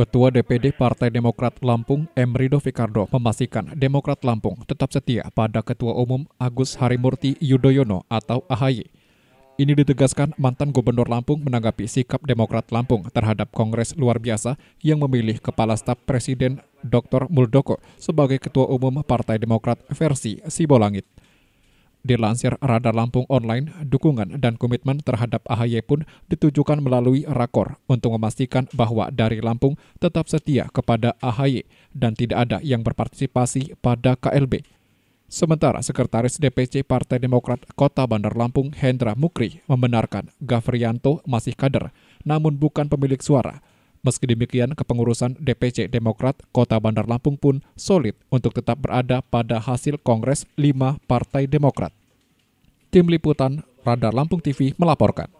Ketua DPD Partai Demokrat Lampung, Emrido Fikardo, memastikan Demokrat Lampung tetap setia pada Ketua Umum Agus Harimurti Yudhoyono atau AHY. Ini ditegaskan mantan Gubernur Lampung menanggapi sikap Demokrat Lampung terhadap Kongres Luar Biasa yang memilih Kepala Staf Presiden Dr. Muldoko sebagai Ketua Umum Partai Demokrat versi Sibolangit. Dilansir Radar Lampung Online, dukungan dan komitmen terhadap AHY pun ditujukan melalui rakor untuk memastikan bahwa dari Lampung tetap setia kepada AHY dan tidak ada yang berpartisipasi pada KLB. Sementara Sekretaris DPC Partai Demokrat Kota Bandar Lampung Hendra Mukri membenarkan Gavrianto masih kader, namun bukan pemilik suara, Meski demikian, kepengurusan DPC Demokrat Kota Bandar Lampung pun solid untuk tetap berada pada hasil Kongres 5 Partai Demokrat. Tim Liputan Radar Lampung TV melaporkan.